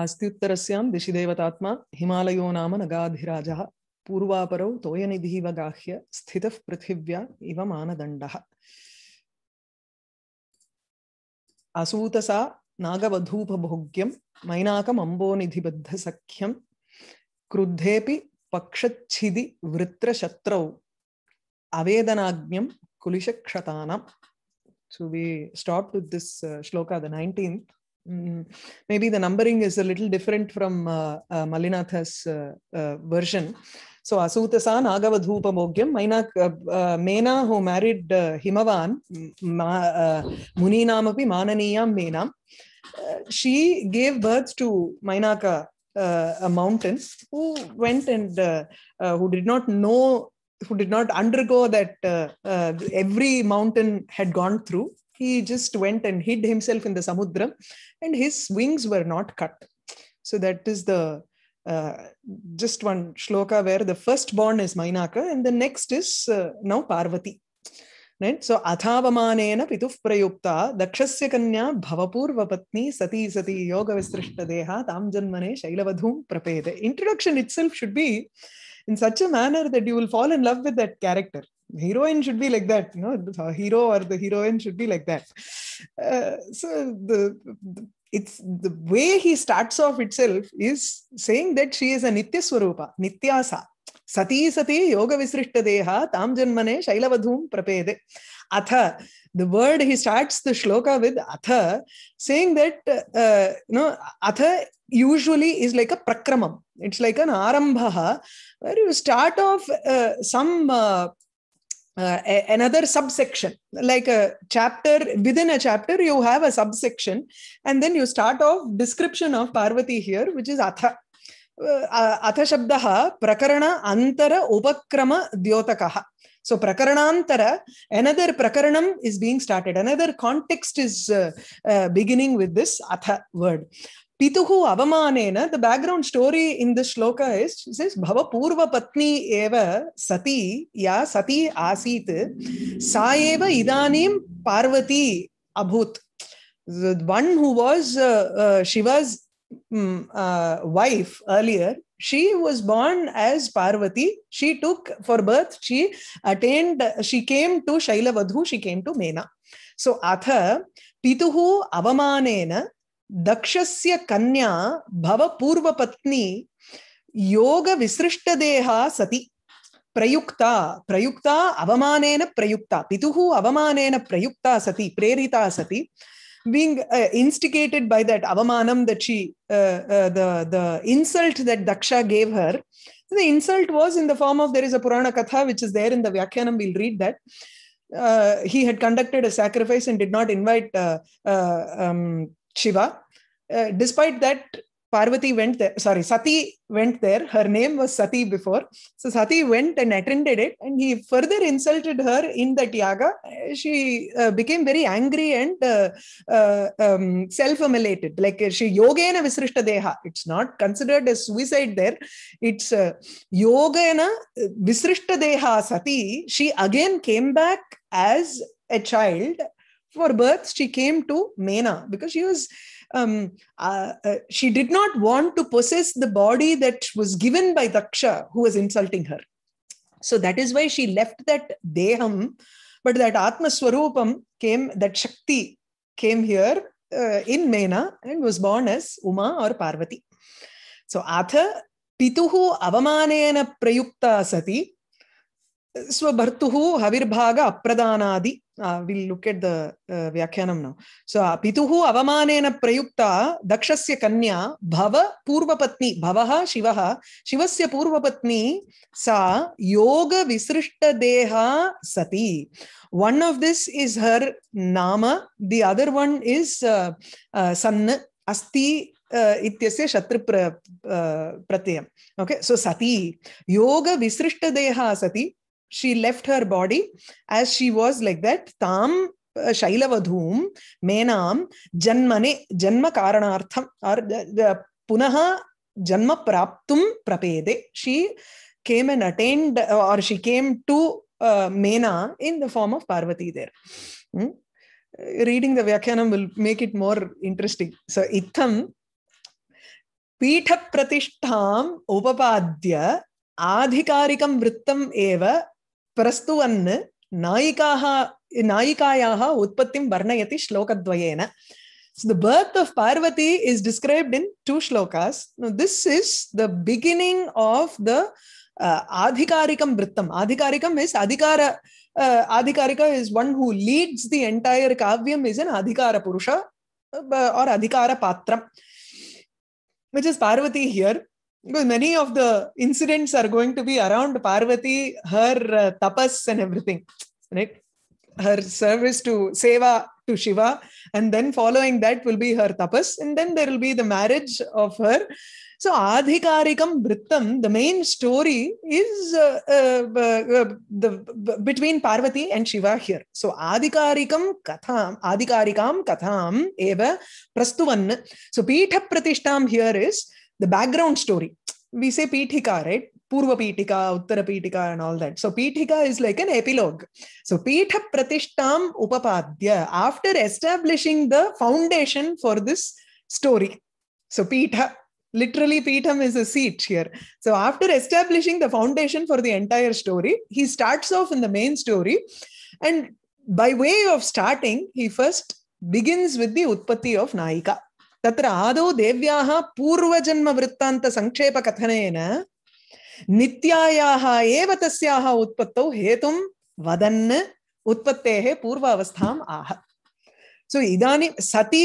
आस्त्युत्तरस्यां दिशि देवतात्मा हिमालयो नाम नगाधिराजः पूर्वापरौ तोयनिधिव गाह्य स्थितः पृथिव्या इव मानदण्डः असूतसा नागवधूपभोग्यं मैनाकमम्बोनिधिबद्धसख्यं क्रुद्धेऽपि पक्षच्छिदि वृत्रशत्रौ अवेदनाज्ञं कुलिशक्षतानां So we stopped with this uh, shloka, the Mm-hmm. maybe the numbering is a little different from uh, uh, Malinatha's uh, uh version. So Asutasa Nagavadhupa Mogyam, Maina, uh, uh, Mena who married Himavan, ma, Muninamapi Mananiyam Menam, she gave birth to Mainaka, a mountain, who went and who did not know who did not undergo that uh, uh, every mountain had gone through he just went and hid himself in the Samudram, and his wings were not cut so that is the uh, just one shloka where the firstborn is mainaka and the next is uh, now parvati right so athaavamanena pituh prayukta dakshasya kanya bhavapurva patni sati sati yoga vistrishta deha tam janmane shailavadhum prapede introduction itself should be in such a manner that you will fall in love with that character heroine should be like that you know the hero or the heroine should be like that uh, so the, the, it's the way he starts off itself is saying that she is a nitya swarupa nityasa Sati sati योग विसृष्ट देहा ताम जन्मने shailavadhum prapede. Atha the word he starts the shloka with atha saying that uh, you know atha usually is like a prakramam it's like an arambha where you start off uh, some uh, uh, a, another subsection like a chapter within a chapter you have a subsection and then you start off description of parvati here which is atha अथ शब्दः प्रकरण Antara Upakrama द्योतकः so prakaranantara, another prakaranam is being started. Another context is uh, uh, beginning with this atha word. पितुः अवमानेन the background story in this shloka is is भवपूर्वपत्नी एव सती या सती आसीत् सा एव इदानीं पार्वती अभूत् one who was Shiva's wife earlier she was born as parvati she took for birth she attained she came to shailavadhu she came to mena so atha pituhu avamanena ದಕ್ಷಸ್ಯ ಕನ್ಯಾ ಭವ ಪೂರ್ವ ಪತ್ನಿ ಯೋಗ ವಿಸೃಷ್ಟದೇಹ ಸತಿ ಪ್ರಯುಕ್ತ ಪ್ರಯುಕ್ತ ಅವಮಾನೇನ ಪ್ರಯುಕ್ತ ಪಿತುಃ ಅವಮಾನೇನ ಪ್ರಯುಕ್ತ ಸತಿ ಪ್ರೇರಿತ being uh, instigated by that avamanam that she uh, uh, the the insult that daksha gave her the insult was in the form of there is a purana katha which is there in the vyakyanam we'll read that he had conducted a sacrifice and did not invite um, Shiva. Uh, despite that, Parvati went there, sorry, Sati went there. Her name was Sati before. So Sati went and attended it, and he further insulted her in that yaga. Uh, she uh, became very angry and uh, uh, um, self immolated. Like uh, she yogena visrishta deha. It's not considered a suicide there. It's uh, yogena uh, visrishta deha Sati. She again came back as a child for birth she came to mena because she was um, uh, uh, she did not want to possess the body that was given by daksha who was insulting her so that is why she left that deham but that atma swarupam came that shakti came here uh, in mena and was born as uma or parvati so atha pituhu avamanena prayukta sati स्वभर्तुः हविर्भाग अप्रदानादि uh, we'll look at the uh, Vyakyanam now. So, Pituhu avamanena prayukta dakshasya kanya bhava purvapatni bhavaha shivaha shivasya purvapatni sa yoga visrishta deha sati. One of this is her nama. The other one is uh, uh, san asti इत्यस्य शत्रु प्रत्ययम् okay so सती योग विसृष्टदेहा सति she left her body as she was like that. Tam uh, Shailavadhum Menam Janmane Janma Karanartham or uh, Punaha Janma Praptum Prapede. She came and attained uh, or she came to uh, Mena in the form of Parvati there. Hmm? Reading the Vyakhyanam will make it more interesting. So, Itham पीठप्रतिष्ठाम् उपपाद्य आधिकारिकं वृत्तम् एव प्रस्तुवन् नायिकाः नायिकायाः उत्पत्तिं वर्णयति श्लोकद्वयेन So the birth of Parvati is described in two shlokas. Now, this is the beginning of the uh, Adhikarikam Vrittam. Adhikarikam is Adhikara. Uh, adhikarika is one who leads the entire Kavyam is an Adhikara Purusha uh, or Adhikara Patram, which is Parvati here. because many of the incidents are going to be around Parvati, her uh, tapas and everything, right? Her service to Seva to Shiva, and then following that will be her tapas, and then there will be the marriage of her. So, Adhikarikam Brittam, the main story is uh, uh, uh, uh the between Parvati and Shiva here. So, Adhikarikam Katham, Adhikarikam Katham Eva Prastuvan. So, Peetha Pratishtam here is the background story. We say Pitika, right? Purva Pitika, Uttara Pitika, and all that. So Pitika is like an epilogue. So Pitha Pratishtam Upapadya, after establishing the foundation for this story. So Pitha, literally Pitham is a seat here. So after establishing the foundation for the entire story, he starts off in the main story. And by way of starting, he first begins with the Utpatti of Naika. तत्र आदौ देव्याः पूर्वजन्मवृत्तान्तसङ्क्षेपकथनेन नित्यायाः एव तस्याः उत्पत्तौ हेतुं वदन् उत्पत्तेः पूर्वावस्थाम् आह सो इदानीं सती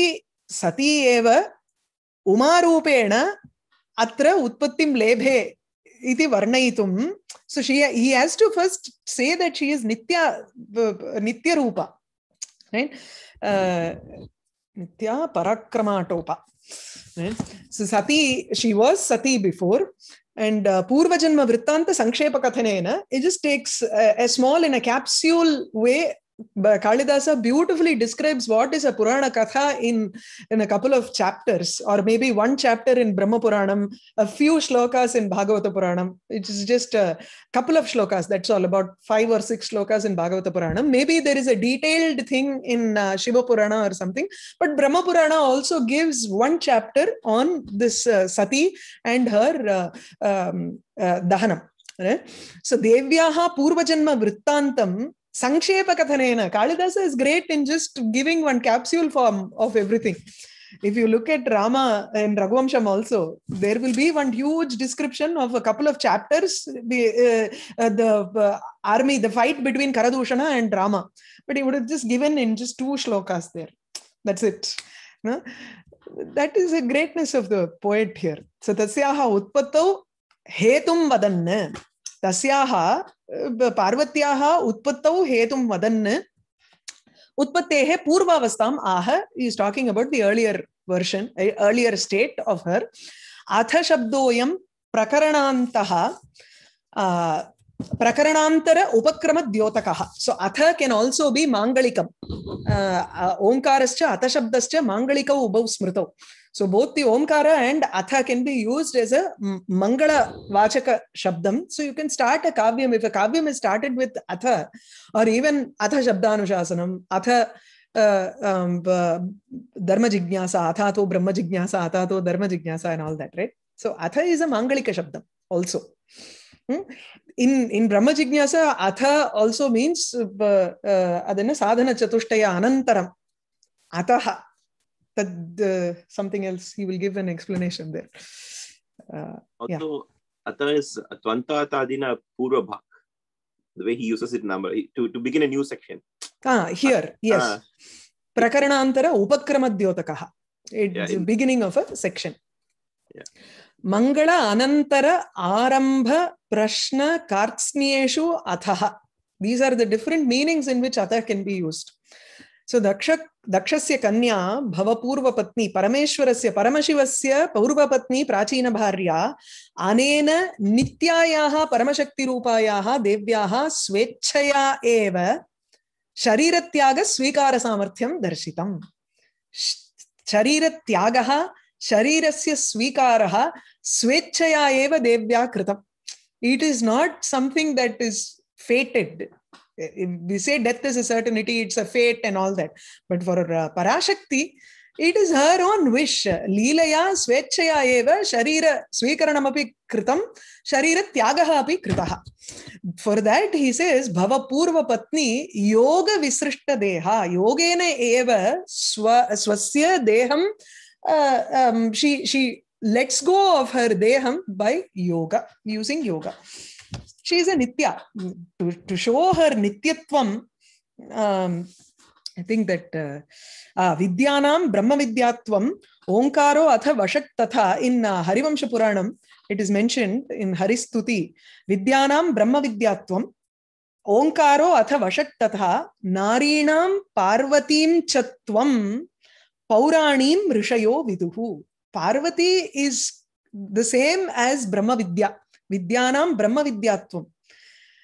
सती एव उमारूपेण अत्र उत्पत्तिं लेभे इति वर्णयितुं so she he has to first say that she is नित्या नित्यरूपा रैट् uh, नित्या पराक्रमाटोप सती she was Sati before and पूर्वजन्म वृत्तांत संक्षेप कथन it just takes a small in a capsule way Kalidasa beautifully describes what is a Purana Katha in, in a couple of chapters, or maybe one chapter in Brahma Puranam, a few shlokas in Bhagavata Puranam. It is just a couple of shlokas, that's all, about five or six shlokas in Bhagavata Puranam. Maybe there is a detailed thing in uh, Shiva Purana or something, but Brahma Purana also gives one chapter on this uh, Sati and her uh, um, uh, Dahanam. Right? So, Devyaha Purvajanma Vrittantam Sankshep Kathanena. Kalidasa is great in just giving one capsule form of everything. If you look at Rama and Raghuvamsham also, there will be one huge description of a couple of chapters, the, uh, the uh, army, the fight between Karadushana and Rama. But he would have just given in just two shlokas there. That's it. No? That is the greatness of the poet here. So, Tatsyaha Utpatto Hetum Vadan. तस्याः पार्वत्याः उत्पत्तौ हेतुं वदन् उत्पत्तेः पूर्वावस्थाम् आह is talking about the earlier version earlier state of her अथ शब्दोऽयं प्रकरणान्तः प्रकरणान्तर उपक्रमद्योतकः सो अथ केन् आल्सो बि माङ्गलिकम् ओङ्कारश्च अथ शब्दश्च माङ्गलिकौ उभौ स्मृतौ So both the Omkara and Atha can be used as a Mangala Vachaka Shabdam. So you can start a Kavyam. If a Kavyam is started with Atha or even Atha Shabdanushasana, Atha uh, um, uh, Dharma Jignasa, Atha to Brahma Jignasa, Atha to Dharma Jignasa and all that, right? So Atha is a Mangalika Shabdam also. Hmm? in in brahma jignasa atha also means uh, adana sadhana Chatushtaya anantaram ataha that something else he will give an explanation there. Uh, also, yeah. Atta is Purva Bhak, the way he uses it number to, to begin a new section. Ah, here, uh, yes. Ah. Prakarana antara upakramadyotakaha. It's the beginning of a section. Yeah. Mangala anantara arambha prashna karksmieshu athaha. These are the different meanings in which atha can be used. सो दक्ष दक्षस्य कन्या भवपूर्वपत्नी परमेश्वरस्य परमशिवस्य पौर्वपत्नी प्राचीनभार्या अनेन नित्यायाः परमशक्तिरूपायाः देव्याः स्वेच्छया एव शरीरत्यागस्वीकारसामर्थ्यं दर्शितम् शरीरत्यागः शरीरस्य स्वीकारः स्वेच्छया एव देव्या कृतम् it is not something that is fated Eh, eh, we say death is a certainty, it's a fate and all that. But for uh, Parashakti, it is her own wish. Leelaya Svechaya Eva Sharira api Kritam Sharira Tyagaha Api Kritaha. For that, he says, Bhava Purva Patni Yoga Visrishta Deha Yogena Eva swa, Swasya Deham. Uh, um, she, she lets go of her Deham by yoga, using yoga she is a nitya to, to show her nityatvam um, I think that uh, uh Vidyanam Brahma Vidyatvam Onkaro Atha Vashat Tatha in uh, Puranam, it is mentioned in Haristuti Vidyanam Brahma Vidyatvam Onkaro Atha Vashat Tatha Narinam Parvatim Chatvam Pauranim Rishayo vidhu. Parvati is the same as Brahma Vidya. Vidyanam Brahma Vidyatvam.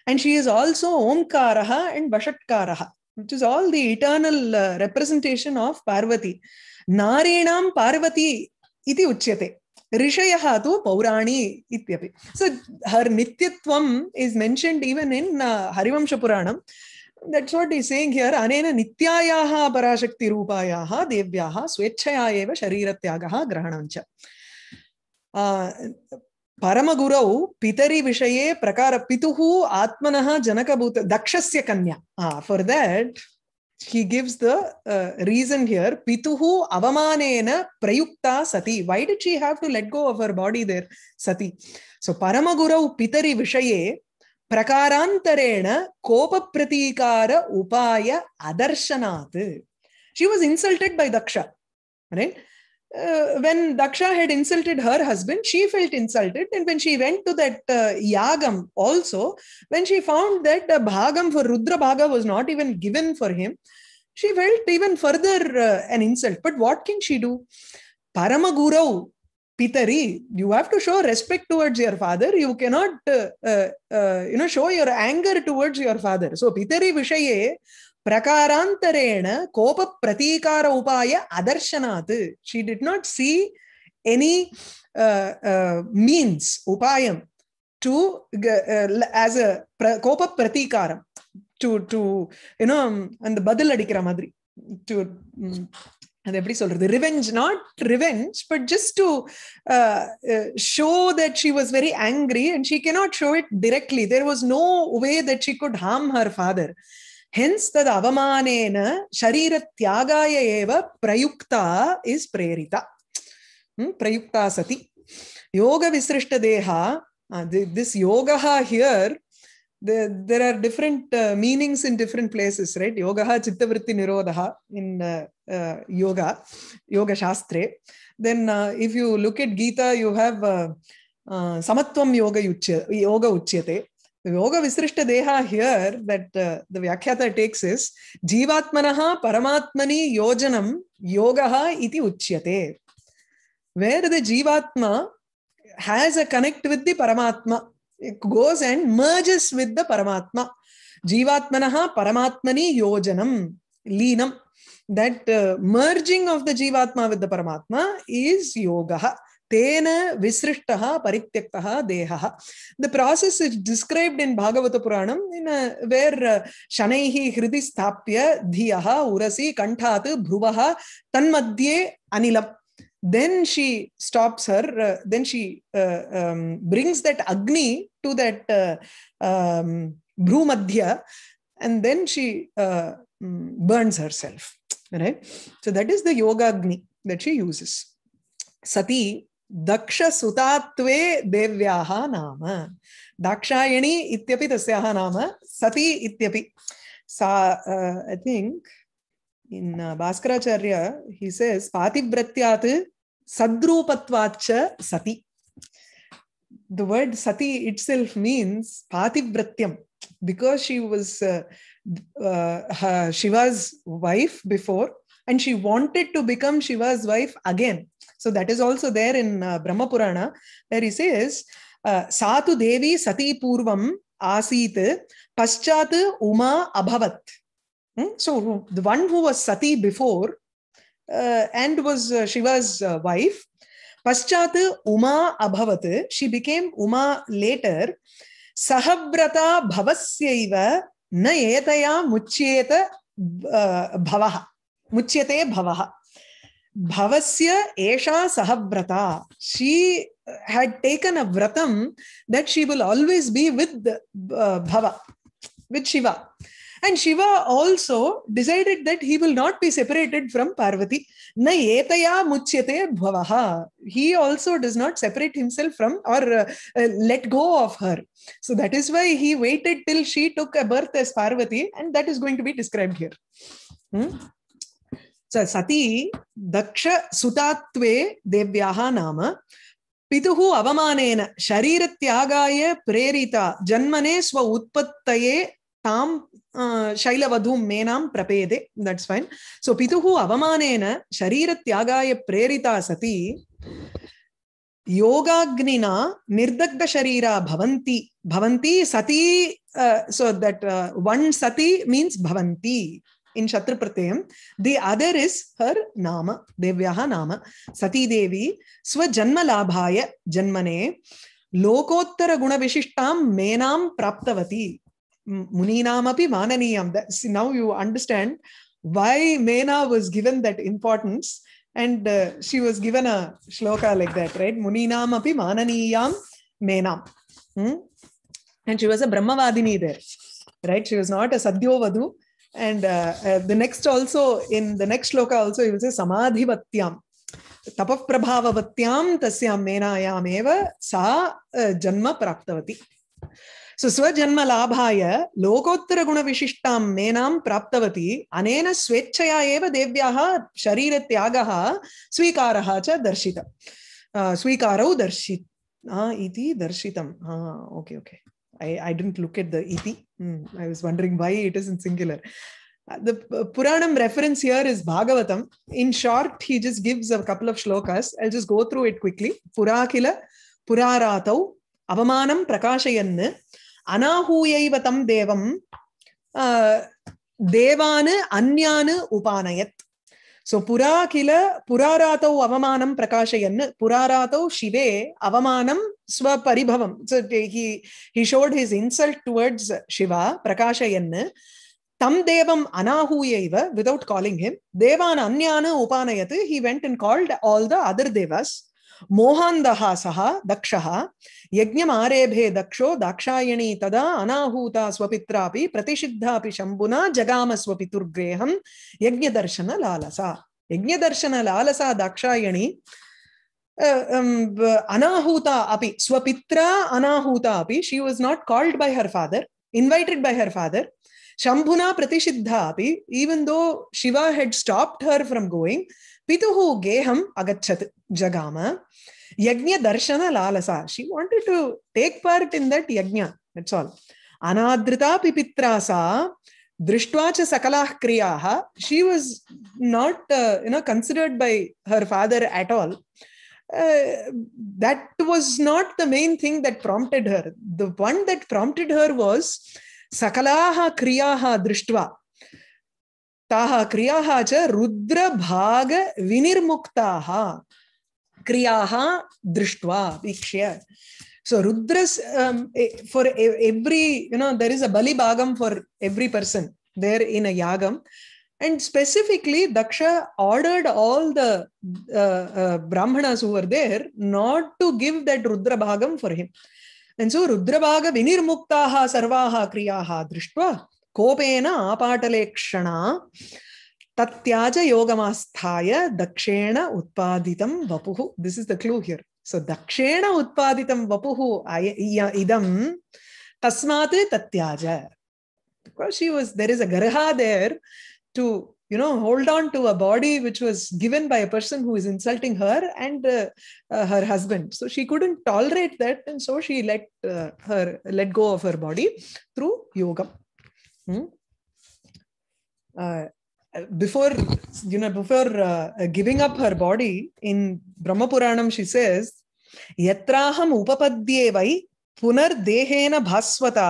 And she is also Omkaraha and Vashatkaraha, which is all the eternal uh, representation of Parvati. Narinam Parvati iti uchyate. rishayaha tu Paurani ityapi. So her Nityatvam is mentioned even in uh, Harivamsha Puranam. That's what he's saying here. Anena nityayaha parashakti rupayaha devyaha swechhaya eva shariratyaga grahanancha. Uh, परमगुरौ पितरिविषये प्रकार पितुः आत्मनः जनकभूत दक्षस्य कन्या for that he gives the uh, reason here pituhu avamanena prayukta sati why did she have to let go of her body there sati so paramagurau pitari visaye prakarantarena kopa pratikara upaya adarshanath she was insulted by daksha right uh, when Daksha had insulted her husband, she felt insulted. And when she went to that uh, Yagam also, when she found that uh, Bhagam for Rudra Bhaga was not even given for him, she felt even further uh, an insult. But what can she do? Paramaguru, Pitari, you have to show respect towards your father. You cannot, uh, uh, you know, show your anger towards your father. So Pitari Vishaye ಪ್ರಕಾರಾಂತರೇಣ ಕೋಪ ಪ್ರತೀಕಾರ ಉಪಾಯ ಅದರ್ಶನಾತ್ she did not see any means ಉಪಾಯಂ to as a ಕೋಪ ಪ್ರತೀಕಾರಂ to to you know அந்த பதில் அடிக்கிற மாதிரி டு அது எப்படி சொல்றது revenge not revenge but just to show that she was very angry and she cannot show it directly there was no way that she could harm her father hence தது அவமானேன ஷரீர தியாகாய ஏவ பிரயுக்தா இஸ் பிரேரிதா பிரயுக்தா சதி யோக விசிருஷ்ட தேகா this yoga here there are different meanings in different places right yoga சித்தவருத்தி நிரோதா இன் யோகா யோக சாஸ்திரே then if you look it Gita you have சமத்துவம் யோக உச்சிய யோக உச்சியதே the yoga visrishta deha here that uh, the vyakhyata takes is jivatmanaha paramatmani yojanam yogaha iti uchyate where the jivatma has a connect with the paramatma it goes and merges with the paramatma jivatmanaha paramatmani yojanam leenam that uh, merging of the jivatma with the paramatma is yogaha तेन विसृष्टः परित्यक्तः देहः the process is described in भागवतपुराणम् in where शनैः हृदि स्थाप्य धियः उरसि कण्ठात् भ्रुवः तन्मध्ये अनिलम् then she stops her uh, then she uh, um, brings that agni to that uh, um, madhya and then she uh, burns herself right so that is the yoga agni that she uses sati दक्ष सुतात्वे देव्याः नाम दाक्षायणी इत्यपि तस्याः नाम सती इत्यपि सा I think in Bhaskaracharya हि sees पातिव्रत्यात् सद्रूपत्वाच्च Sati the word Sati itself means पातिव्रत्यं because she was Shiva's wife before and she wanted to become Shiva's wife again So that is also there in uh, Brahma Purana, where he says, uh, Satu Devi Sati Purvam Asit Paschat Uma Abhavat. Hmm? So the one who was Sati before uh, and was uh, Shiva's uh, wife. Paschat Uma Abhavat, she became Uma later. Sahabrata Bhavasyaiva Nayetaya Muchyeta uh, Bhavaha. Muchyate Bhavaha. Bhavasya Esha Sahabrata. She had taken a vratam that she will always be with uh, Bhava, with Shiva. And Shiva also decided that he will not be separated from Parvati. Na etaya muchyate bhavaha. He also does not separate himself from or uh, uh, let go of her. So that is why he waited till she took a birth as Parvati, and that is going to be described here. Hmm? सति दक्षसुतात्वे देव्याः नाम पितुः अवमानेन शरीरत्यागाय प्रेरिता जन्मने स्व उत्पत्तये तां शैलवधूं मेनां प्रपेदे that's fine सो पितुः अवमानेन शरीरत्यागाय प्रेरिता सती योगाग्निना निर्दग्धशरीरा भवन्ति भवन्ति Sati so that one Sati means भवन्ति in Shatra Pratyam. The other is her Nama, Devyaha Nama, Sati Devi, Sva Janma Labhaya Janmane, Lokottara Guna Vishishtam Menam Praptavati. Muninamapi Mananiyam. Now you understand why Mena was given that importance and uh, she was given a shloka like that, right? Muninam api mananiyam menam. Hmm? And she was a Brahmavadini there, right? She was not a Sadhyovadu. And uh, uh, the next also, in the next shloka also, he will say samadhi vatyam. Tapah prabhavavatyam tasyam menayam eva sa janma praktavati. So स्वजन्म लाभाय लोकोत्तर गुण विशिष्टां मेनां प्राप्तवती अनेन स्वेच्छया एव देव्याः शरीर त्यागः स्वीकारः च दर्शित स्वीकारौ दर्शि इति दर्शितम् okay okay I I don't look at the इति Hmm, I was wondering why it is in singular. Uh, the Puranam reference here is Bhagavatam. In short, he just gives a couple of shlokas. I'll just go through it quickly. Purakila, Puraratau, Avamanam Prakashayan, Anahuyaivatam Devam, uh, Devana Anyanu Upanayat. So புரா கில புராராதௌ அவமானம் பிரகாஷயன் புராராதௌ சிவே அவமானம் ஸ்வபரிபவம் showed his insult towards Shiva பிரகாஷயன் தம் தேவம் அனாஹூய இவ விதவுட் காலிங் ஹிம் தேவான் அந்யான உபானயத்து he went and called all the other devas मोहान्दः सः दक्षः आरेभे दक्षो दाक्षायणी तदा अनाहूता स्वपित्रापि प्रतिषिद्धापि शम्भुना जगाम यज्ञदर्शन लालसा यज्ञदर्शन लालसा दाक्षायणी अनाहूता अपि स्वपित्रा अनाहूता अपि she was not called by her father invited by her father शंभुना प्रतिषिद्धा अपि even though Shiva had stopped her from going पितुः गेहम् अगच्छत् Jagama. yagnya Darshana Lalasa. She wanted to take part in that yagnya That's all. Anadrita Pipitrasa. Drishtvacha Sakalah Kriyaha. She was not, uh, you know, considered by her father at all. Uh, that was not the main thing that prompted her. The one that prompted her was Sakalaha Kriyaha Drishtva. Taha Kriyaha cha Rudra Bhaga Vinirmuktaha. क्रियाः दृष्ट्वा वीक्ष्य so rudras um, for every you know there is a bali bagam for every person there in a yagam and specifically daksha ordered all the uh, uh, brahmanas who were there not to give that rudra bagam for him and so rudra baga vinirmuktaha sarvaha kriyaha drishtva kopena apatale kshana तत्याज योगमास्थाय दक्षेण उत्पादितं वपुः this is the clue here so दक्षेण उत्पादितं वपुः इदं तस्मात् तत्याज because she was there is a garha there to you know hold on to a body which was given by a person who is insulting her and uh, uh, her husband so she couldn't tolerate that and so she let uh, her let go of her body through yoga hmm? uh, before you know before uh, giving up her body in brahma puranam she says yatraham upapadye vai punardehena bhaswata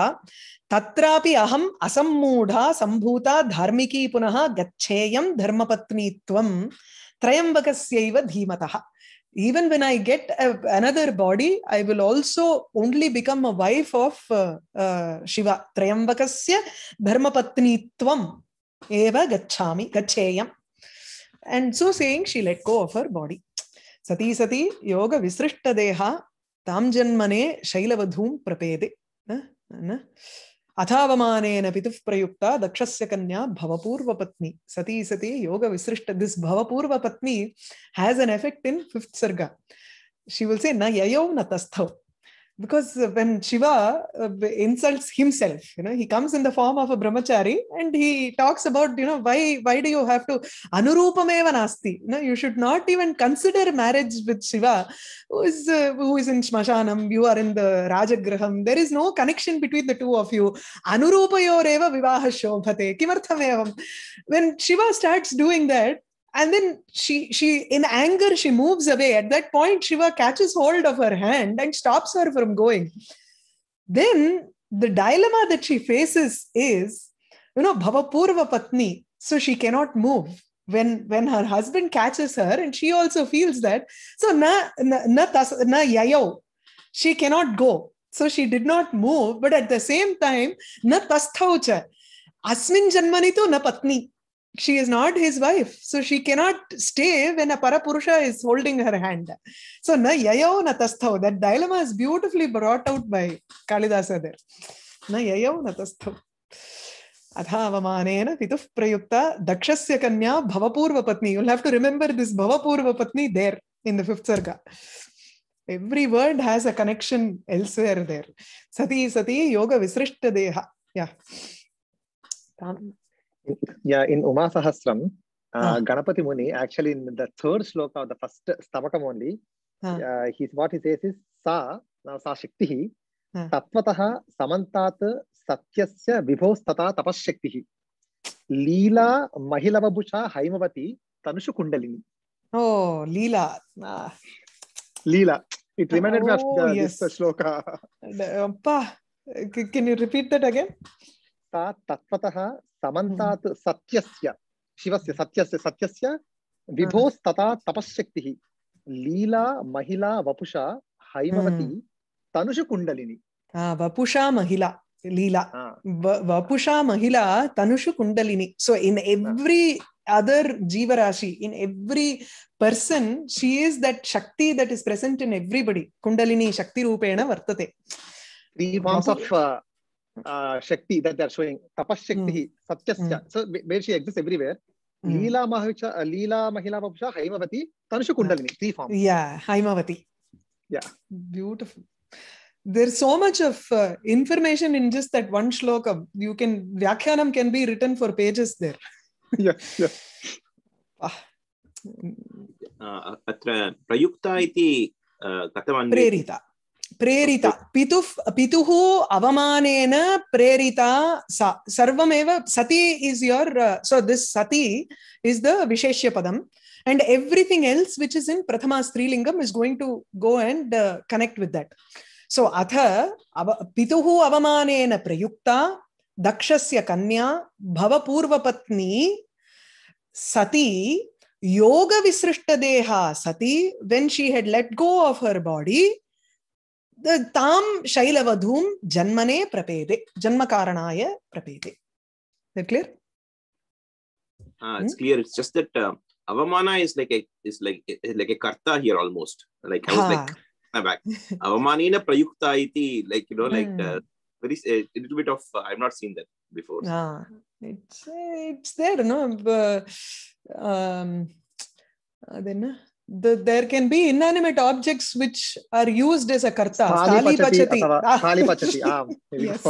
तत्रापि अहम् असम्मूढा सम्भूता धार्मिकी पुनः गच्छेयं धर्मपत्नीत्वं त्रयम्बकस्यैव धीमतः even when I get another body, I will also only become a wife of uh, uh, Shiva. Trayambakasya twam. Eva Gachami Gacheyam. And so saying, she let go of her body. Sati Sati Yoga Visrishta Deha tam Tamjan Mane Shailavadhum Prapede. Athavamane Napituf Prayukta Dakshasekanya Bhavapurva Patni. Sati Sati Yoga Visrishta. This Bhavapurva Patni has an effect in fifth sarga. She will say, Na Yayo Natastav because when Shiva uh, insults himself, you know, he comes in the form of a brahmachari and he talks about, you know, why why do you have to anurupameva nasti? You know, you should not even consider marriage with Shiva, who is uh, who is in shmashanam. You are in the rajagraham. There is no connection between the two of you. Anurupayoreva vivaha shobhate kimarthamevam. When Shiva starts doing that, and then she she in anger she moves away at that point shiva catches hold of her hand and stops her from going then the dilemma that she faces is you know bhavapurva patni so she cannot move when when her husband catches her and she also feels that so na na, na, tas, na yayo she cannot go so she did not move but at the same time na tasthaucha asmin janmani to na patni she is not his wife. So she cannot stay when a para purusha is holding her hand. So na yayao na tasto That dilemma is beautifully brought out by Kalidasa there. Na yayao na tasto. Adha tasthav. Adhavamanena pituf prayukta dakshasya kanya bhavapurva patni. You'll have to remember this bhavapurva patni there in the fifth sarga. Every word has a connection elsewhere there. Sati sati yoga visrishta deha. Yeah yeah, in Uma Sahasram, uh, huh. Ah. Ganapati Muni, actually in the third sloka or the first stomacham only, huh. Ah. uh, he's, what he says is Sa, now Sa Shaktihi, huh. Ah. Tatvatah Samantat Satyasya Vibhostata Tapashaktihi, Leela Mahilavabhusha Haimavati Tanushu Kundalini. Oh, Leela. Ah. Leela. It reminded oh, me of oh, the, yes. this shloka. Uh, can you repeat that again? Ta Tatvatah समन्तात् सत्यस्य शिवस्य सत्यस्य सत्यस्य विभोस्तथा तपःशक्तिः लीला महिला वपुषा हैमवती तनुषु कुण्डलिनी वपुषा महिला लीला vapusha mahila tanushu kundalini so in every other jivarashi in every person she is that shakti that is present in everybody kundalini shakti rupena vartate three forms of uh, Shakti that they're showing, Tapas Shakti, mm. Satyasya. Mm. So where she exists everywhere. Mm. Leela Mahicha, uh, Leela Mahila Vapsha, Haimavati, Tanusha Kundalini, three forms. Yeah, Haimavati. Yeah. Beautiful. There's so much of uh, information in just that one shloka. You can, Vyakhyanam can be written for pages there. yeah, yeah. Ah. अत्र प्रयुक्ता इति कथवान् प्रेरिता प्रेरिता पितुः पितुः अवमानेन प्रेरिता सा सर्वमेव Sati is so this Sati is the विशेष्यपदम् and everything else which is in प्रथमा स्त्रीलिङ्गम् is going to go and connect with that so अथ अव पितुः अवमानेन प्रयुक्ता दक्षस्य कन्या भवपूर्वपत्नी सती योग योगविसृष्टदेहा Sati when she had let go of her body தாம் சைலவதூம் ஜன்மனே பிரபேதே ஜன்ம காரணாய பிரபேதே clear Uh, it's clear. It's just that uh, avamana is like a is like is like a karta here almost. Like I was ah. like I'm back. Avamanina prayukta iti like you know like uh, very a little bit of uh, I've not seen that before. Ah, it's it's there no. Uh, um, then. Uh, the, there can be inanimate objects which are used as a karta. Sthali pachati. Sthali pachati. Ah, yes.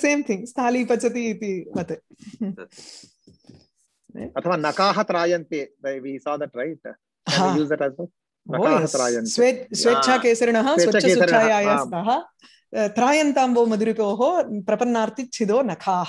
Same thing. Sthali pachati iti vate. अथवा नकाः त्रायन्ते we saw that right use that as नकाः त्रायन्ते स्वेच्छा त्रायन्तां वो मधुरिपोः प्रपन्नार्ति छिदो नखाः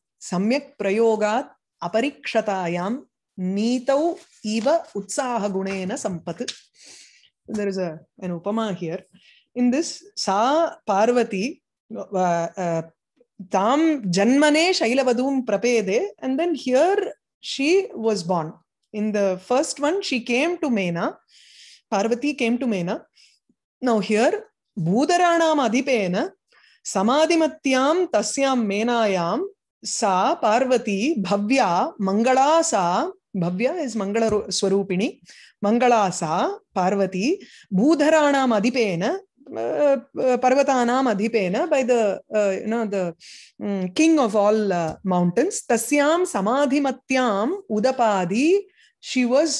सम्यक् प्रयोगात् अपरिक्षतायां नीतौ इव उत्साहगुणेन सम्पत् there is a, an upama here. In this, sa Parvati, tam janmane shailavadum prapede, and then here she was born. In the first one, she came to Mena. Parvati came to Mena. Now here, bhudharanam adhipena samadhimatyam tasyam menayam सा पार्वती भव्या मंगला सा Bhavya is मंगल स्वरूपिणी मंगला सा पार्वती भूधराणाम अधिपेन पर्वतानाम अधिपेन by the you know the king of all mountains तस्यां समाधिमत्याम् उदपादि she was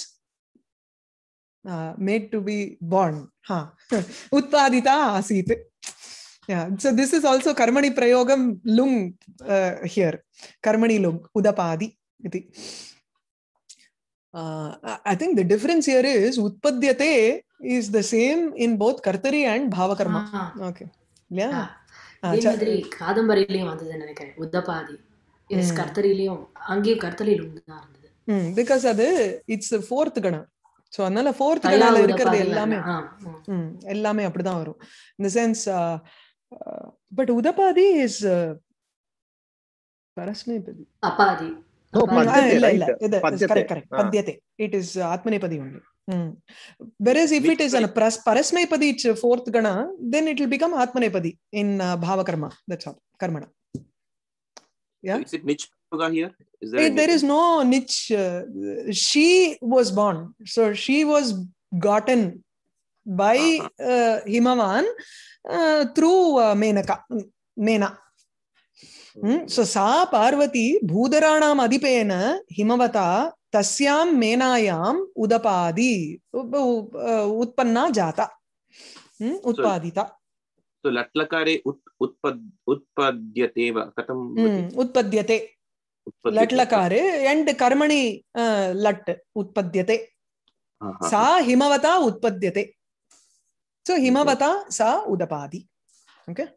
uh, made to be born. हाँ, ha. Utpadita yeah so this is also karmani prayogam lung uh, here karmani lung udapadi iti uh, i think the difference here is utpadyate is the same in both kartari and bhavakarma ah. okay yeah அதே மாதிரி காதம்பரியிலையும் வந்ததுன்னு நினைக்கிறேன் உத்தபாதி S கர்த்தரிலையும் அங்கேயும் கர்த்தரியிலும் தான் இருந்தது because அது it's fourth கணம் so அதனால ஃபோர்த் கணால இருக்கிறது எல்லாமே எல்லாமே அப்படிதான் வரும் இந்த sense but Udapadi is uh, Parasmepadi. Apadi. No, padyate, right? It, padyate. Is Padyate. It is Atmanepadi only. Hmm. Whereas if it is an pras Parasmepadi, it's fourth Gana, then it will become Atmanepadi in uh, bhava karma. That's all. Karmana. Yeah. So is it Nich here? Is there, it, there is no niche. Uh, she was born. So she was gotten by uh, Himavan uh, through uh, Menaka, Mena. So సా పార్వతి భూధరాణం అధిపేన హిమవత తస్యాం మేనాయాం ఉదపాది ఉత్పన్నా జాత ఉత్పాదిత సో లట్లకారే ఉత్పద్యతే కథం ఉత్పద్యతే లట్లకారే అండ్ కర్మణి లట్ ఉత్పద్యతే సా హిమవత ఉత్పద్యతే So Himavata sa Udapadi. Okay.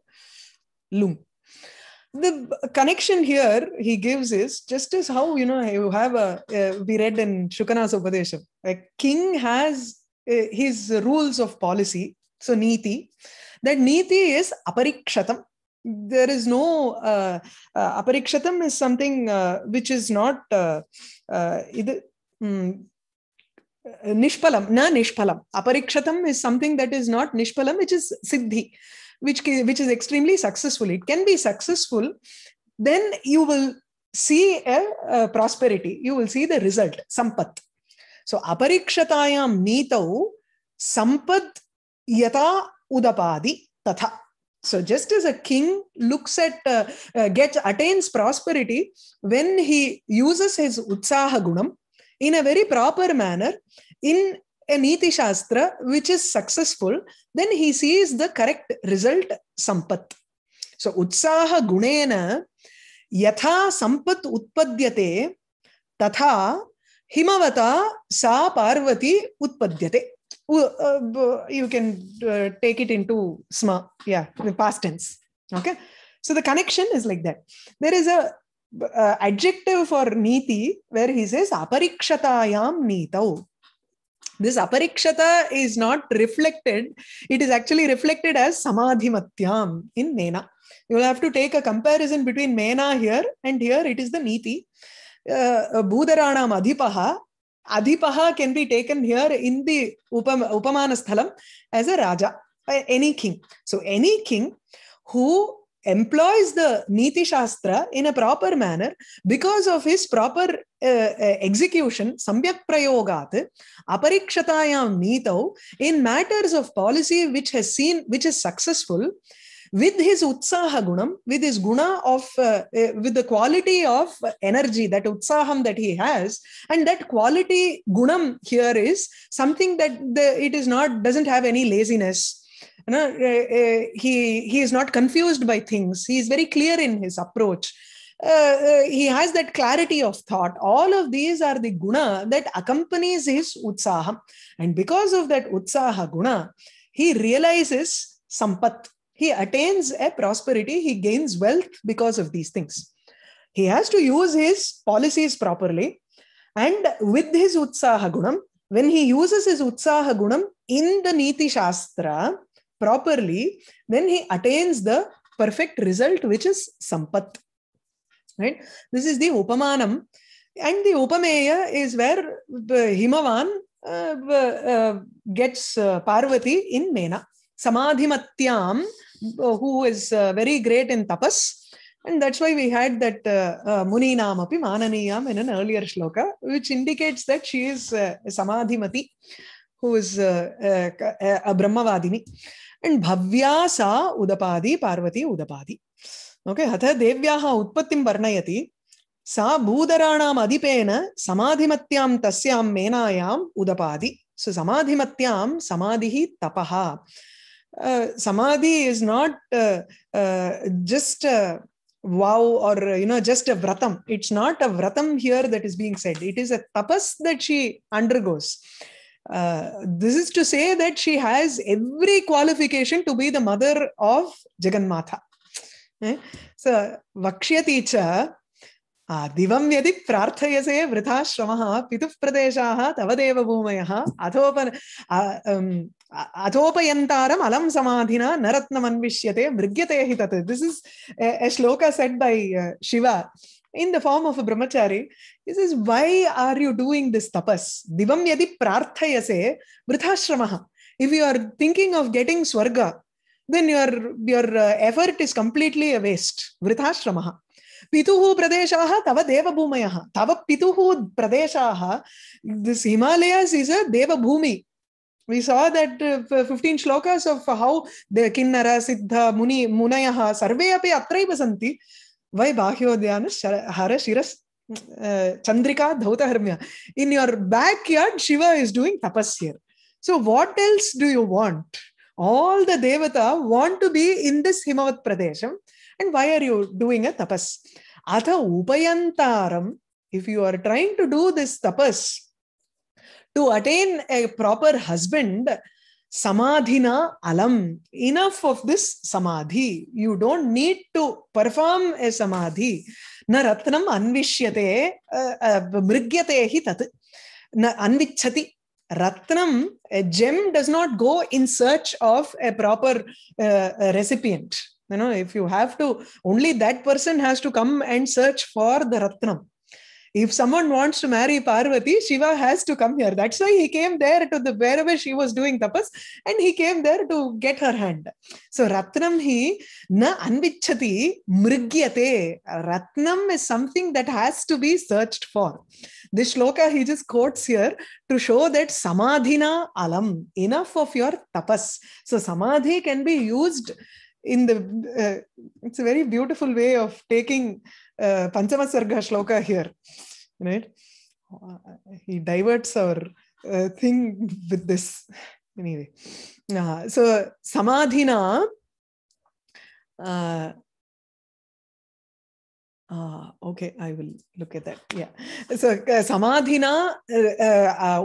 Lum. The connection here he gives is just as how you know you have a uh, we read in Shukanas Upadesham, a king has uh, his rules of policy. So Niti, that Niti is aparikshatam. There is no uh, uh, aparikshatam is something uh, which is not uh, uh, um, निष्फलम न निष्फलम अपरीक्षतम is something that is not निष्फलम which is सिद्धि which which is extremely successful it can be successful then you will see a prosperity you will see the result संपत् so अपरीक्षतायां नीतौ संपत् यथा उदपादि तथा so just as a king looks at uh, uh, gets attains prosperity when he uses his utsaha gunam in a very proper manner in a Niti Shastra which is successful, then he sees the correct result sampat. So Utsaha Gunena Yatha Sampat Utpadyate Tatha Himavata Sa Parvati Utpadyate. Uh, you can uh, take it into sma, yeah, the past tense. Okay. So the connection is like that. There is a uh, adjective for niti where he says aparikshatayam nitau this aparikshata is not reflected it is actually reflected as samadhimatyam in mena you will have to take a comparison between mena here and here it is the niti uh, bhudharanam adhipaha adhipaha can be taken here in the upam, upamanasthalam as a raja any king so any king who employs the Niti Shastra in a proper manner because of his proper uh, uh execution, Samyak Prayogat, Aparikshatayam Nitau, in matters of policy which has seen, which is successful, with his utsaha gunam, with his guna of, uh, uh, with the quality of energy, that utsaham that he has, and that quality gunam here is something that the, it is not, doesn't have any laziness you know, eh, eh, he, he is not confused by things. He is very clear in his approach. Uh, uh, he has that clarity of thought. All of these are the guna that accompanies his utsaha. And because of that utsaha guna, he realizes sampat. He attains a prosperity. He gains wealth because of these things. He has to use his policies properly. And with his utsaha gunam, when he uses his utsaha gunam in the Niti Shastra, properly, then he attains the perfect result, which is sampat. Right? This is the upamanam. And the upameya is where Himavan uh, uh, uh, gets uh, Parvati in Mena. Samadhimatyam, uh, who is uh, very great in tapas, and that's why we had that uh, uh, Muninam api Mananiyam in an earlier shloka, which indicates that she is uh, Samadhimati, who is uh, a Brahmavadini. and bhavya sa udapadi parvati udapadi okay अतः देव्याः उत्पत्तिं वर्णयति सा भूधराणाम् अधिपेन समाधिमत्यां तस्यां मेनायाम् उदपादि सो समाधिमत्यां समाधिः तपः samadhi is not just wow or you know just a vratam it's not a vratam here that is being said it is a tapas that she undergoes uh, Uh, this is to say that she has every qualification to be the mother of Jaganmata. Eh? So, Vakshyati cha ah, divam yadi prarthayase vrithashramaha pituf pradeshaha tavadeva bhumayaha athopan um, athopayantaram alam samadhina naratnam anvishyate mrigyate hitate. This is a, a said by uh, Shiva in the form of a brahmachari. He says, Why are you doing this tapas? Divam yadi prarthayase vrithashramaha. If you are thinking of getting swarga, then your, your uh, effort is completely a waste. Vrithashramaha. पितुः प्रदेशाः तव देवभूमयः तव पितुः प्रदेशाः this Himalayas is a devabhumi. we saw that uh, 15 shlokas of how the kinnara siddha muni munayah sarve api atraiva santi why Bahyodyana Hara Shiras uh, Chandrika Dhautaharmya. In your backyard, Shiva is doing tapas here. So, what else do you want? All the Devata want to be in this Himavat Pradesham. And why are you doing a tapas? Atha Upayantaram, if you are trying to do this tapas to attain a proper husband, samadhina alam. Enough of this samadhi. You don't need to perform a samadhi. Na ratnam anvishyate mrigyate hi tat. Na anvichati. Ratnam, a gem does not go in search of a proper uh, a recipient. You know, if you have to, only that person has to come and search for the ratnam. if someone wants to marry Parvati, Shiva has to come here. That's why he came there to the wherever she was doing tapas, and he came there to get her hand. So Ratnam he na anvichati mrigyate. Ratnam is something that has to be searched for. This shloka he just quotes here to show that samadhina alam, enough of your tapas. So samadhi can be used in the uh, it's a very beautiful way of taking uh, Panchamasarga Shloka here, right? He diverts our uh, thing with this. Anyway, uh, so Samadhina, uh, okay I will look at that yeah ಸಮಾಧಿನಾ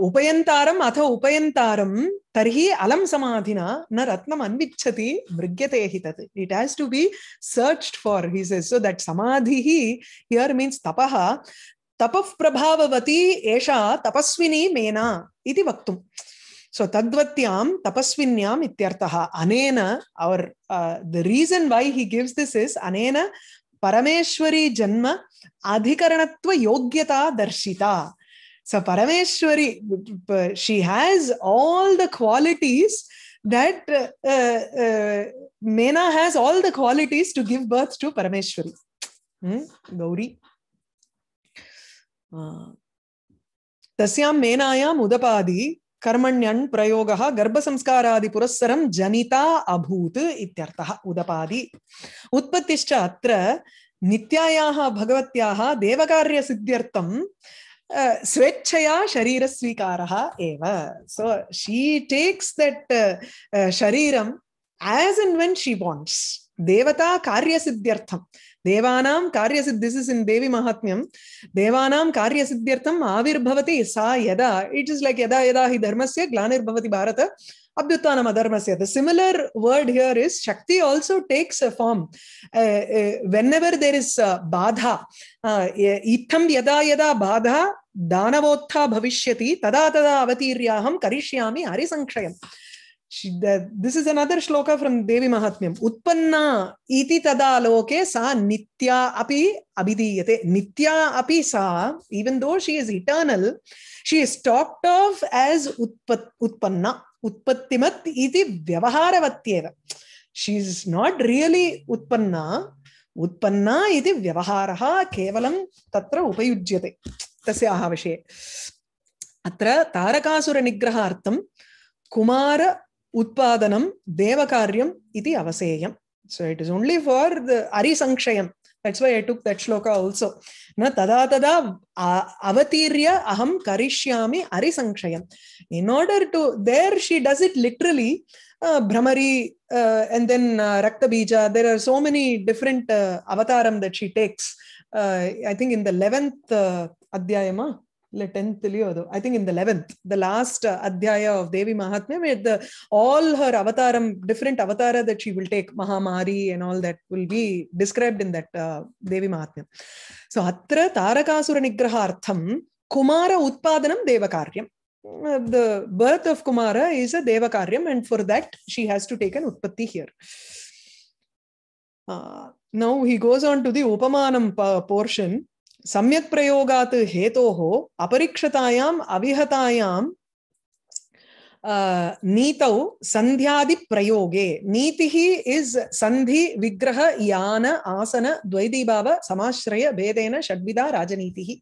ಉಪಯಂತಾರಂ ಅಥ ಉಪಯಂತಾರಂ ತರ್ಹಿ ಅಲಂ ಸಮಾಧಿನಾ ನ ರತ್ನಂ ಅನ್ವಿಚ್ಛತಿ ಮೃಗ್ಯತೆ ಹಿ ತತ್ it has to be searched for he says so that samadhi here means ತಪಃ ತಪಃ ಪ್ರಭಾವವತಿ ಏಷಾ ತಪಸ್ವಿನಿ ಮೇನಾ ಇತಿ ವಕ್ತುಂ ಸೊ ತದ್ವತ್ಯಾಂ ತಪಸ್ವಿನ್ಯಾಂ ಇತ್ಯರ್ಥಃ ಅನೇನ our the reason why he gives this is ಅನೇನ परमेश्वरी जन्म अधिकरणत्व योग्यता दर्शिता so Parameshwari she has all the qualities that Mena has all the qualities to give birth to Parameshwari Gauri तस्यां मेनायाम् उदपादि कर्मण्यन् प्रयोगः गर्भसंस्कारादिपुरस्सरं जनिता अभूत् इत्यर्थः उदपादि उत्पत्तिश्च अत्र नित्यायाः भगवत्याः देवकार्यसिद्ध्यर्थं स्वेच्छया शरीरस्वीकारः एव सो शी टेक्स् दट् शरीरम् as and when she wants देवता कार्यसिद्ध्यर्थं देवानां कार्यसिद्धिस् इस् इन् देवि माहात्म्यं देवानां कार्यसिद्ध्यर्थम् आविर्भवति सा यदा इट् इस् लैक् यदा यदा हि धर्मस्य ग्लानिर्भवति Bharat abhyuttanam adharmasya. The similar word here is Shakti also takes a form. Uh, uh, whenever there is uh, badha, uh, itham yada yada badha, दानवोत्था भविष्यति तदा तदा अवतीर्याहं करिष्यामि हरिसङ्क्षयम् she, that, this is another shloka from Devi Mahatmyam. Utpanna iti tadaloke sa nitya api abidiyate. Nitya api sa, even though she is eternal, she is talked of as utpat, utpanna. Utpattimat iti vyavaharavattyeva. She is not really utpanna. Utpanna iti vyavaharaha kevalam tatra upayujyate. तस्याः विषये अत्र तारकासुरनिग्रहार्थं Kumara utpadanam devakaryam iti avaseyam so it is only for the ari sankshayam that's why i took that shloka also na tada tada avatirya aham karishyami ari sankshayam in order to there she does it literally uh, uh and then uh, raktabija there are so many different uh, avataram that she takes uh, i think in the 11th uh, adhyayama ಇಲ್ಲ tenth ಅದು I think in the eleventh the last ಅಧ್ಯಾಯ of Devi Mahatmya made the all her ಅವತಾರಂ different ಅವತಾರ that she will take ಮಹಾಮಾರಿ and all that will be described in that Devi Mahatmya so ಅತ್ರ ತಾರಕಾಸುರ ನಿಗ್ರಹ ಅರ್ಥಂ ಕುಮಾರ ಉತ್ಪಾದನಂ ದೇವಕಾರ್ಯಂ the birth of Kumara is a ದೇವಕಾರ್ಯಂ and for that she has to take an ಉತ್ಪತ್ತಿ here now he goes on to the ಉಪಮಾನಂ portion सम्यक् प्रयोगात् हेतोः अपरीक्षतायाम् अविहतायां नीतौ सन्ध्यादिप्रयोगे नीतिः इस् सन्धि विग्रह यान आसन द्वैतीभाव समाश्रय भेदेन षड्विधा राजनीतिः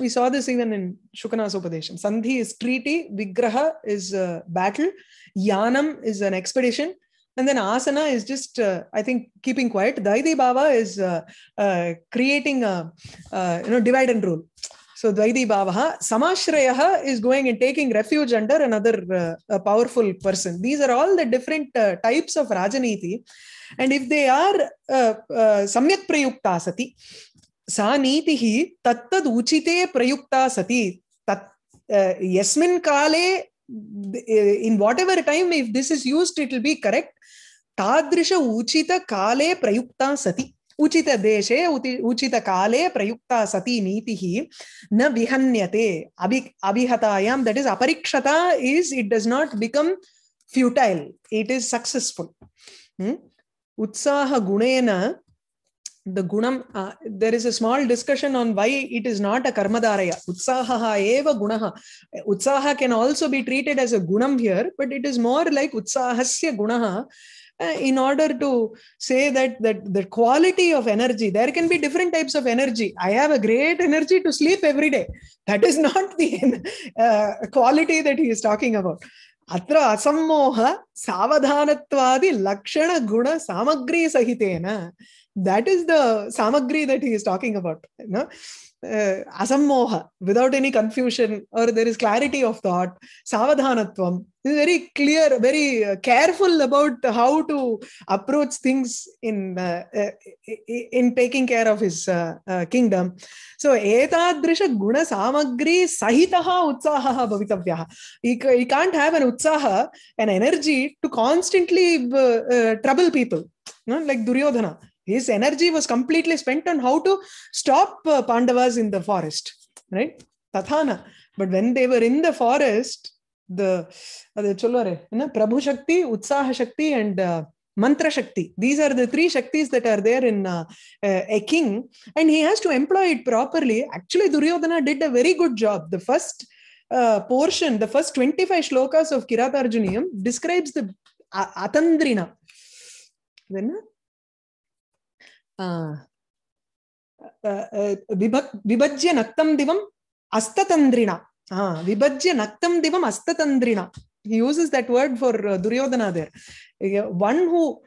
we saw this even in Shukana's Upadesham. Sandhi is treaty, Vigraha is uh, battle, Yanam is an expedition, And then asana is just, uh, I think, keeping quiet. Daidi Baba is uh, uh, creating a, uh, you know, divide and rule. So Dvaidi Bhavaha, Samashrayaha is going and taking refuge under another uh, powerful person. These are all the different uh, types of Rajaniti. And if they are uh, uh, Samyak Prayukta Sati, Sa Nitihi Tattad Uchite Prayukta Sati, Tat, uh, Yasmin Kale in whatever time if this is used it will be correct तादृश उचितकाले प्रयुक्ता सति उचितदेशे उति उचितकाले प्रयुक्ता सति नीति न विहन्यते अभि अभिहतायां that is अपरिक्षता is it does not become futile it is successful उत्साहगुणेन the gunam, uh, there is a small discussion on why it is not a karmadaraya. Utsahaha eva gunaha. Utsaha can also be treated as a gunam here, but it is more like utsahasya gunaha. Uh, in order to say that that the quality of energy there can be different types of energy i have a great energy to sleep every day that is not the uh, quality that he is talking about lakshana guna samagri sahitena that is the samagri that he is talking about you know? uh, asammoha without any confusion or there is clarity of thought savadhanatvam is very clear very uh, careful about how to approach things in uh, uh in taking care of his uh, uh, kingdom so etadrisha guna samagri sahitaha utsahaha bhavitavyaha he can't have an utsaha an energy to constantly trouble people you know, like duryodhana his energy was completely spent on how to stop uh, pandavas in the forest right tathana but when they were in the forest the அது சொல்லுவாரு என்ன shakti சக்தி உற்சாக சக்தி and mantra shakti these are the three shaktis that are there in uh, a king and he has to employ it properly actually duryodhana did a very good job the first uh, portion the first 25 shlokas of kiratarjuniyam describes the atandrina then विभज्य नक्तं दिवम् अस्ततन्द्रिणा विभज्य नक्तं दिवम् अस्ततन्द्रिणा he uses that word for uh, duryodhana there one who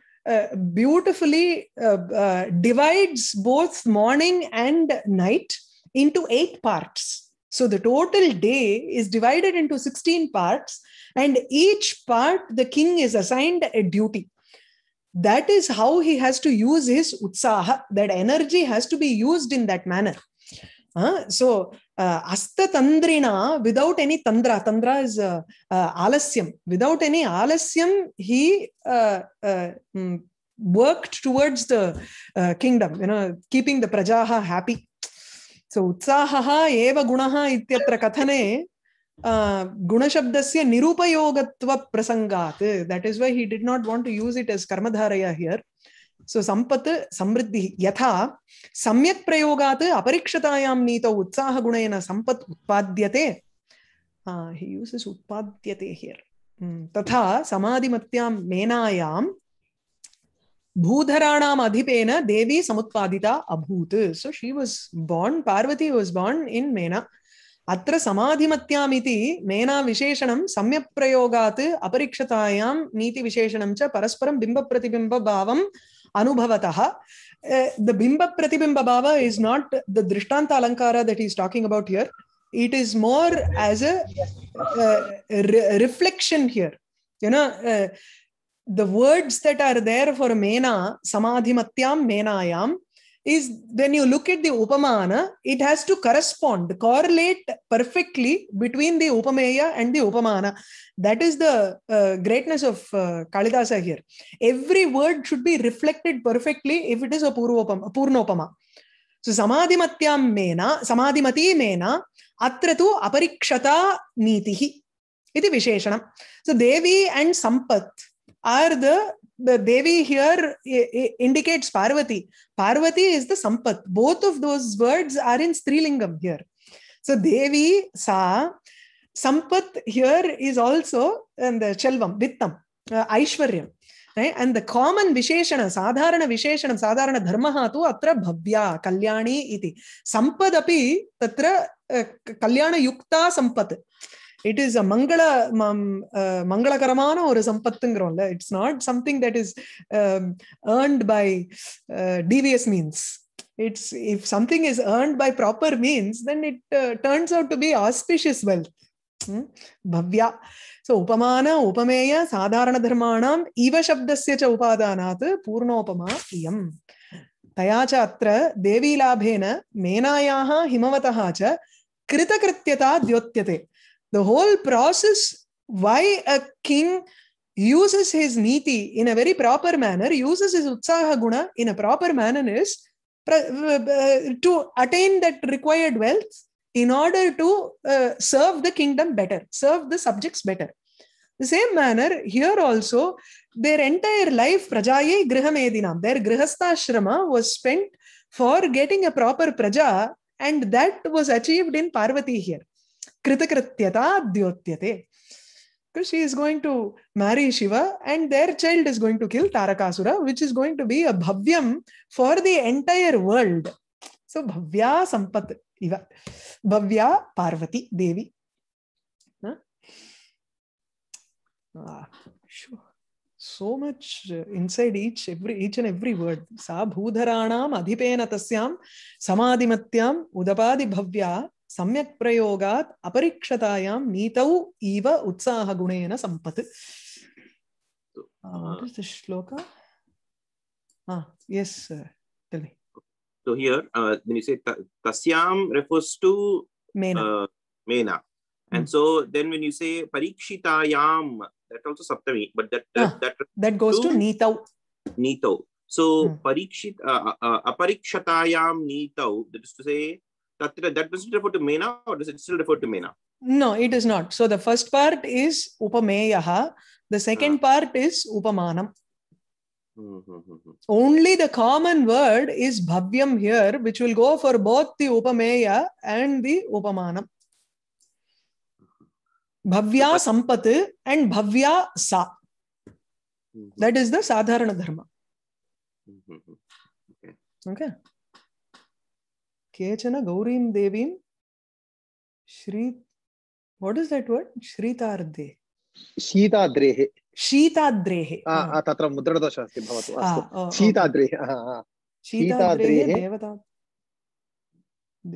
beautifully divides both morning and night into eight parts so the total day is divided into 16 parts and each part the king is assigned a duty that is how he has to use his utsaha that energy has to be used in that manner uh, so uh, tandrina without any tandra. Tandra is uh, uh, alasyam without any alasyam he uh, uh mm, worked towards the uh, kingdom you know keeping the prajaha happy so utsahaha eva gunaha ityatra kathane गुणशब्दस्य निरुपयोगत्वप्रसङ्गात् that is why he did not want to use it as कर्मधारया here so सम्पत् समृद्धिः यथा सम्यक् प्रयोगात् अपरिक्षतायां नीतौ उत्साहगुणेन सम्पत् उत्पाद्यते हि uses उत्पाद्यते here तथा समाधिमत्यां मेनायां भूधराणाम् अधिपेन देवी समुत्पादिता अभूत् so she was born Parvati was born in Mena अत्र समाधिमत्यामिति मेनाविशेषणं सम्यक् प्रयोगात् अपरीक्षतायां नीतिविशेषणं च परस्परं बिम्बप्रतिबिम्बभावम् अनुभवतः द बिम्बप्रतिबिम्बभाव इस् नाट् द दृष्टान्त अलङ्कार that is talking about here it is more as a reflection here you know the words that are there for mena samadhimatyam menayam is when you look at the upamana, it has to correspond, correlate perfectly between the upameya and the upamana. That is the uh, greatness of uh, Kalidasa here. Every word should be reflected perfectly if it is a purvopama, a purnopama. So samadhimatyam mena, samadhimati mena, अत्र aparikshata nitihi. नीतिः इति विशेषणं So Devi and Sampat are the the Devi here indicates Parvati. Parvati is the Sampat. Both of those words are in Strilingam here. So Devi, Sa, Sampat here is also in the Chelvam, Vittam, uh, Aishwaryam. Right? And the common Visheshana, Sadharana Visheshana, Sadharana Dharmaha tu atra Bhavya, Kalyani iti. Sampad api tatra uh, Kalyana Yukta Sampat. It is a மங்கள மங்களகரமான ஒரு சம்பத்துங்கிறோம்ல it's not something that is earned by devious means it's if something is earned by proper means then it turns out to be auspicious wealth பவ்யா so உபமான உபமேய சாதாரண தர்மாணாம் இவ சப்தசிய ச உபாதானாத் பூர்ணோபமா இயம் தயாச்ச அத்த தேவீலாபேன மேனாயாக ஹிமவதாச்ச கிருதகிருத்தியதா தியோத்தியதே the whole process why a king uses his niti in a very proper manner, uses his utsaha guna in a proper manner is uh, uh, to attain that required wealth in order to uh, serve the kingdom better, serve the subjects better. The same manner, here also, their entire life, prajaye grihamedinam, their grihastashrama was spent for getting a proper praja and that was achieved in Parvati here. कृतकृत्यता dyotyate she is going to marry shiva and their child is going to kill tarakasura which is going to be a bhavyam for the entire world so bhavya sampat iva bhavya parvati devi huh? ah, sure. so much inside each every each and every word sa bhudharanam adhipena tasyam samadhimatyam udapadi bhavya सम्यक् प्रयोगात् अपरीक्षतायां नीतौ इव उत्साहगुणेन सम्पत् श्लोक yes sir tell me so here uh, when you say tasyam refers to mena uh, mena and mm. so then when you say parikshitayam that also saptami but that that, ah, that, that goes to, to nitau nitau so hmm. parikshit uh, uh, aparikshitayam nitau that is to say that, that doesn't refer to Mena or does it still refer to Mena? No, it is not. So the first part is Upameyaha. The second ah. part is Upamanam. Only the common word is Bhavyam here, which will go for both the Upameya and the Upamanam. Mm-hmm. Bhavya Sampat and Bhavya Sa. Mm-hmm. is the Sadharana Dharma. Okay. okay. केचन गौरीं देवीं श्री what is that word श्रीतार्दे शीताद्रेहे शीताद्रेः तत्र मुद्रदोषः अस्ति भवतु शीताद्रेहे शीताद्रेहे देवता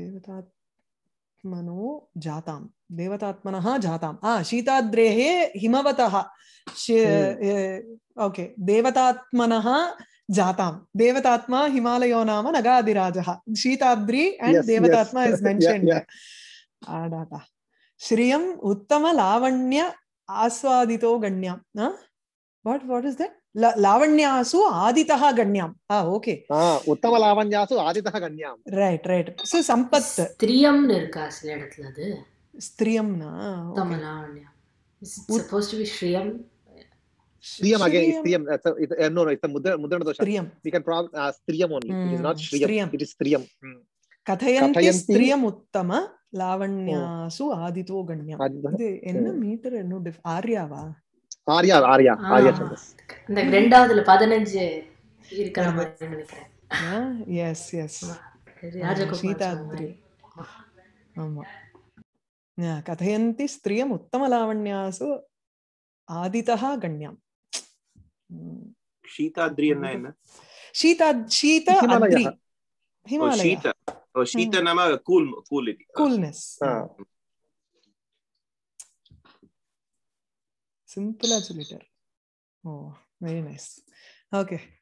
देवतात्मनो जातां देवतात्मनः जाताम् आ शीताद्रेहे हिमवतः हम्म। ओके देवतात्मनः Jatam. Devatatma Himalayo Nama Nagadirajaha. Sheetadri and yes, Devatatma yes. is mentioned. yeah, yeah. Adata. Shriyam Uttama Lavanya Aswadito Ganyam. Huh? What, what is that? லாவண்யாசு ஆதிதா கண்யாம் ஆ ஓகே உத்தம லாவண்யாசு ஆதிதா கண்யாம் ரைட் ரைட் சோ சம்பத் ஸ்திரியம்னு இருக்கா சில இடத்துல அது ஸ்திரியம்னா உத்தம லாவண்யம் சப்போஸ் டு பி ஸ்ரீயம் Shriyam again is Shriyam. It's a, it, uh, no, no, it's a mudra, mudra dosha. Shriyam. We can probably uh, Shriyam only. Mm. It is not Shriyam. Shriyam. It is Shriyam. Mm. கதையந்தி ஸ்திரியம் உத்தம லாவண்யாசு ஆதிதோ கண்யம் இது என்ன metre என்ன ஆர்யாவா ஆர்யா ஆர்யா ஆர்யா இந்த ரெண்டாவதுல பதினஞ்சு இருக்கிற மாதிரி நினைக்கிறேன் எஸ் எஸ் சீதாத்ரி ஆமா கதையந்தி ஸ்திரியம் உத்தம லாவண்யாசு ஆதிதா கண்யம் Shita Adri shita Shita, Shita Adri. Shita. O Shita mm. cool, cool. Coolness. Ah. Simple Oh, very nice. Okay.